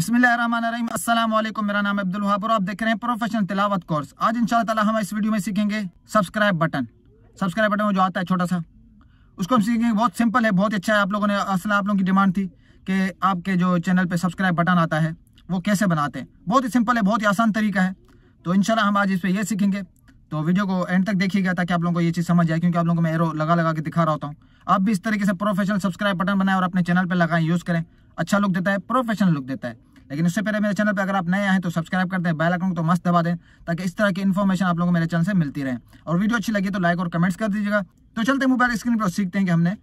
अस्सलाम वालेकुम मेरा नाम अब्दुल वहाब और आप देख रहे हैं प्रोफेशनल तिलावत कोर्स आज इन ताला हम इस वीडियो में सीखेंगे सब्सक्राइब बटन सब्सक्राइब बटन जो आता है छोटा सा उसको हम सीखेंगे बहुत सिंपल है बहुत अच्छा है आप लोगों ने असल आप लोगों की डिमांड थी कि आपके जो चैनल पर सब्सक्राइब बटन आता है वो कैसे बनाते हैं बहुत ही सिंपल है बहुत ही आसान तरीका है तो इनशाला हम आज इस पर यह सीखेंगे तो वीडियो को एंड तक देखिएगा ताकि आप लोगों को ये चीज़ समझ आए क्योंकि आप लोगों को मैं एरो लगा लगा के दिखा रहा होता हूँ आप भी इस तरीके से प्रोफेशनल सब्सक्राइब बटन बनाएं और अपने चैनल पर लगाएं यूज़ करें अच्छा लुक देता है प्रोफेशनल लुक देता है लेकिन उससे पहले मेरे चैनल पर अगर आप नए आए तो सब्सक्राइब कर दें बैल अकाउंट तो मस्त दबा दें ताकि इस तरह की इन्फॉर्मेशन आप लोगों को मेरे चैनल से मिलती रहे और वीडियो अच्छी लगी तो लाइक और कमेंट्स कर दीजिएगा तो चलते मोबाइल स्क्रीन पर सीखते हैं कि हमने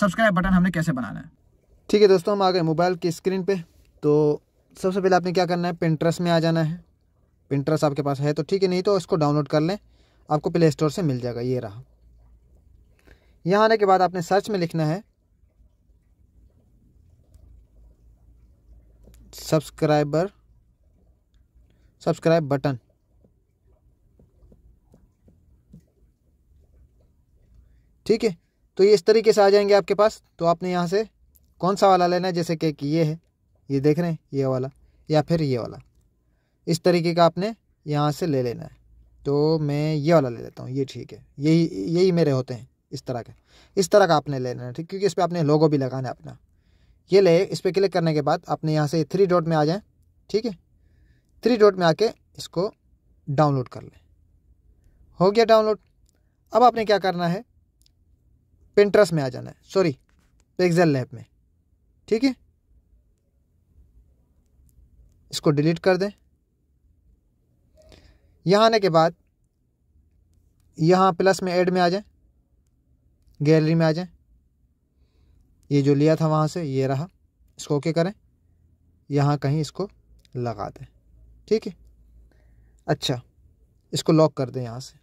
सब्सक्राइब बटन हमने कैसे बनाना है ठीक है दोस्तों हम आ गए मोबाइल की स्क्रीन पर तो सबसे पहले आपने क्या करना है पिंट्रस में आ जाना है पिंट्रस आपके पास है तो ठीक है नहीं तो इसको डाउनलोड कर लें आपको प्ले स्टोर से मिल जाएगा ये रहा यहाँ आने के बाद आपने सर्च में लिखना है सब्सक्राइबर सब्सक्राइब बटन ठीक है तो ये इस तरीके से आ जाएंगे आपके पास तो आपने यहाँ से कौन सा वाला लेना है जैसे कि ये है ये देख रहे हैं ये वाला या फिर ये वाला इस तरीके का आपने यहाँ से ले लेना है तो मैं ये वाला ले लेता हूँ ये ठीक है यही यही मेरे होते हैं इस तरह के इस तरह का आपने लेना है ठीक क्योंकि इस पर आपने लोगो भी लगाना है अपना ये ले इस पर क्लिक करने के बाद आपने यहाँ से थ्री डॉट में आ जाए ठीक है थ्री डॉट में आके इसको डाउनलोड कर लें हो गया डाउनलोड अब आपने क्या करना है पेंट्रस में आ जाना है सॉरी पेक्जल लैब में ठीक है इसको डिलीट कर दें यहाँ आने के बाद यहाँ प्लस में ऐड में आ जाए गैलरी में आ जाए ये जो लिया था वहाँ से ये रहा इसको ओके करें यहाँ कहीं इसको लगा दें ठीक है अच्छा इसको लॉक कर दें यहाँ से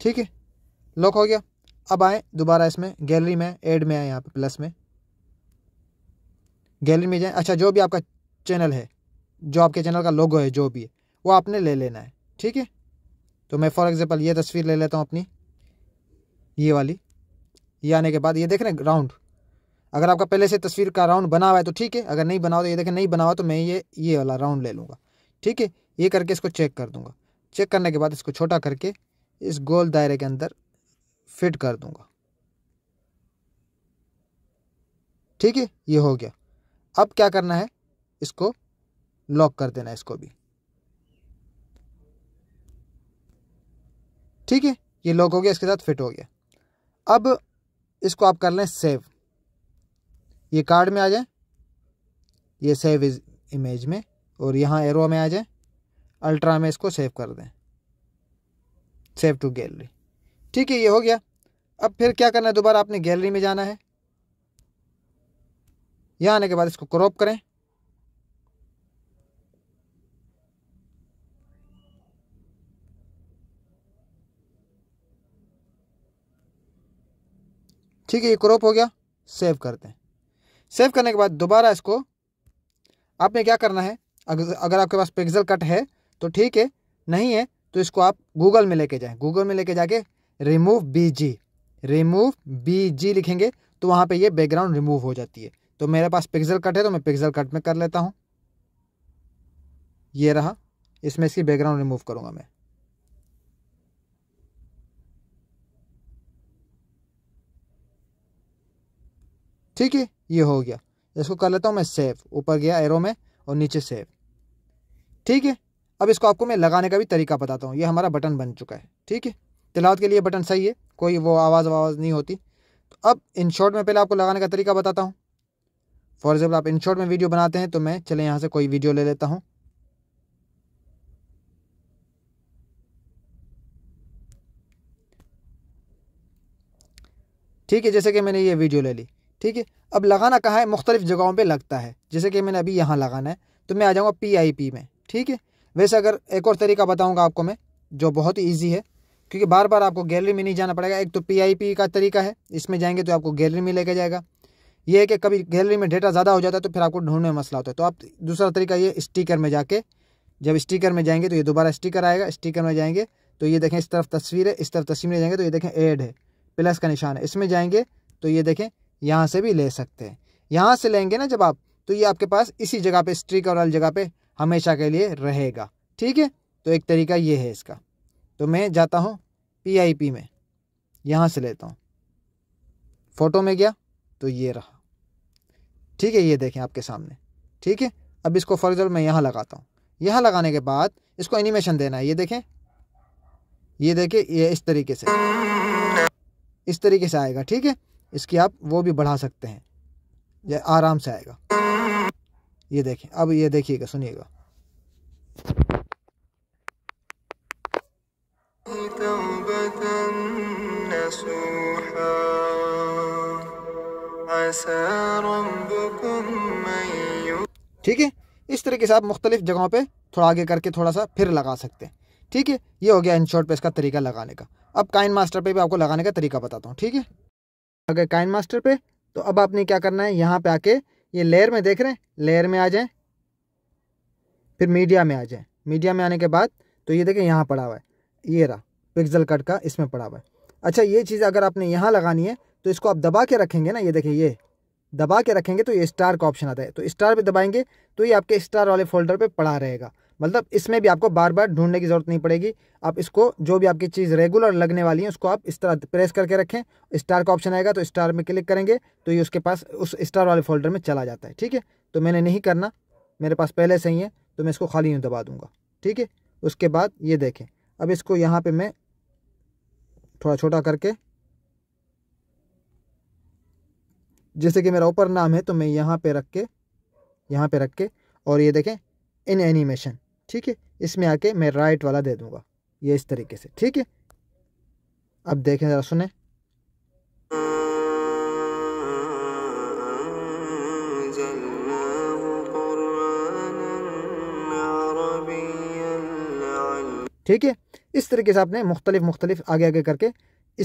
ठीक है लॉक हो गया अब आए दोबारा इसमें गैलरी में एड में आए यहाँ पे प्लस में गैलरी में जाए अच्छा जो भी आपका चैनल है जो आपके चैनल का लोगो है जो भी है वो आपने ले लेना है ठीक है तो मैं फॉर एग्ज़ाम्पल ये तस्वीर ले लेता हूँ अपनी ये वाली ये आने के बाद ये देख रहे हैं राउंड अगर आपका पहले से तस्वीर का राउंड बना हुआ है तो ठीक है अगर नहीं बना हुआ तो ये देखें नहीं बना हुआ तो मैं ये ये वाला राउंड ले लूँगा ठीक है ये करके इसको चेक कर दूँगा चेक करने के बाद इसको छोटा करके इस गोल दायरे के अंदर फिट कर दूँगा ठीक है ये हो गया अब क्या करना है इसको लॉक कर देना है इसको भी ठीक है ये लॉक हो गया इसके साथ फिट हो गया अब इसको आप कर लें सेव ये कार्ड में आ जाए ये सेव इज इमेज में और यहाँ एरो में आ जाए अल्ट्रा में इसको सेव कर दें सेव टू गैलरी ठीक है ये हो गया अब फिर क्या करना है दोबारा आपने गैलरी में जाना है यहाँ आने के बाद इसको क्रॉप करें ठीक है ये क्रॉप हो गया सेव करते हैं सेव करने के बाद दोबारा इसको आपने क्या करना है अगर अगर आपके पास पिक्सल कट है तो ठीक है नहीं है तो इसको आप गूगल में लेके जाएं गूगल में लेके जाके रिमूव बीजी रिमूव बीजी लिखेंगे तो वहाँ पे ये बैकग्राउंड रिमूव हो जाती है तो मेरे पास पिक्सल कट है तो मैं पिक्सल कट में कर लेता हूँ ये रहा इसमें इसकी बैकग्राउंड रिमूव करूँगा मैं ठीक है ये हो गया इसको कर लेता हूँ मैं सेव ऊपर गया एरो में और नीचे सेव ठीक है अब इसको आपको मैं लगाने का भी तरीका बताता हूँ ये हमारा बटन बन चुका है ठीक है तिलावत के लिए बटन सही है कोई वो आवाज़ आवाज़ नहीं होती तो अब इन शॉर्ट में पहले आपको लगाने का तरीका बताता हूँ फॉर एग्ज़ाम्पल आप इन शॉर्ट में वीडियो बनाते हैं तो मैं चले यहाँ से कोई वीडियो ले लेता हूँ ठीक है जैसे कि मैंने ये वीडियो ले ली ठीक है अब लगाना कहाँ है मुख्तलिफ जगहों पर लगता है जैसे कि मैंने अभी यहाँ लगाना है तो मैं आ जाऊँगा पी आई पी में ठीक है वैसे अगर एक और तरीका बताऊँगा आपको मैं जो बहुत ही ईजी है क्योंकि बार बार आपको गैलरी में नहीं जाना पड़ेगा एक तो पी का तरीका है इसमें जाएंगे तो आपको गैलरी में लेके जाएगा ये है कि कभी गैलरी में डेटा ज़्यादा हो जाता है तो फिर आपको ढूंढने में मसला होता है तो आप दूसरा तरीका ये स्टिकर में जाके जब स्टिकर में जाएंगे तो ये दोबारा स्टिकर आएगा स्टिकर में जाएंगे तो ये देखें इस तरफ तस्वीर है इस तरफ तस्वीर में जाएंगे तो ये देखें एड है प्लस का निशान है इसमें जाएंगे तो ये देखें यहाँ से भी ले सकते हैं यहाँ से लेंगे ना जब आप तो ये आपके पास इसी जगह पे स्ट्रिक और अल जगह पे हमेशा के लिए रहेगा ठीक है तो एक तरीका ये है इसका तो मैं जाता हूँ पीआईपी में यहाँ से लेता हूँ फ़ोटो में गया तो ये रहा ठीक है ये देखें आपके सामने ठीक है अब इसको फॉर एग्जाम्पल मैं यहाँ लगाता हूँ यहाँ लगाने के बाद इसको एनिमेशन देना है ये देखें ये देखें ये इस तरीके से इस तरीके से आएगा ठीक है इसकी आप वो भी बढ़ा सकते हैं यह आराम से आएगा ये देखें अब ये देखिएगा सुनिएगा ठीक है इस तरीके से आप मुख्तलिफ जगहों पे थोड़ा आगे करके थोड़ा सा फिर लगा सकते हैं ठीक है ये हो गया इन शॉर्ट पे इसका तरीका लगाने का अब काइन मास्टर पे भी आपको लगाने का तरीका बताता हूँ ठीक है आ गए काइन मास्टर पे तो अब आपने क्या करना है यहाँ पे आके ये लेयर में देख रहे हैं लेयर में आ जाएं फिर मीडिया में आ जाएं मीडिया में आने के बाद तो ये देखें यहाँ पड़ा हुआ है ये रहा पिक्सल कट का इसमें पड़ा हुआ है अच्छा ये चीज़ अगर आपने यहाँ लगानी है तो इसको आप दबा के रखेंगे ना ये देखें ये दबा के रखेंगे तो ये स्टार का ऑप्शन आता है तो स्टार पर दबाएंगे तो ये आपके स्टार वाले फोल्डर पर पड़ा रहेगा मतलब इसमें भी आपको बार बार ढूंढने की ज़रूरत नहीं पड़ेगी आप इसको जो भी आपकी चीज़ रेगुलर लगने वाली है उसको आप इस तरह प्रेस करके रखें स्टार का ऑप्शन आएगा तो स्टार में क्लिक करेंगे तो ये उसके पास उस स्टार वाले फोल्डर में चला जाता है ठीक है तो मैंने नहीं करना मेरे पास पहले से ही है तो मैं इसको खाली यूँ दबा दूँगा ठीक है उसके बाद ये देखें अब इसको यहाँ पर मैं थोड़ा छोटा करके जैसे कि मेरा ऊपर नाम है तो मैं यहाँ पर रख के यहाँ पर रख के और ये देखें इन एनिमेशन ठीक है इसमें आके मैं राइट वाला दे दूंगा ये इस तरीके से ठीक है अब देखें ज़रा सुने ठीक है इस तरीके से आपने मुख्तलिफ मुख्तलिफ आगे आगे करके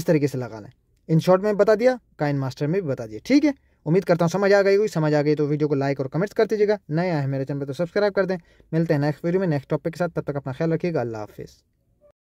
इस तरीके से लगाना है इन शॉर्ट में बता दिया काइन मास्टर में भी बता दिया ठीक है उम्मीद करता हूँ समझ आ गई कोई समझ आ गई तो वीडियो को लाइक और कमेंट्स कर दीजिएगा नया आए मेरे चैनल पर तो सब्सक्राइब कर दें मिलते हैं नेक्स्ट वीडियो में नेक्स्ट टॉपिक के साथ तब तक अपना ख्याल रखिएगा अल्लाह हाफिज़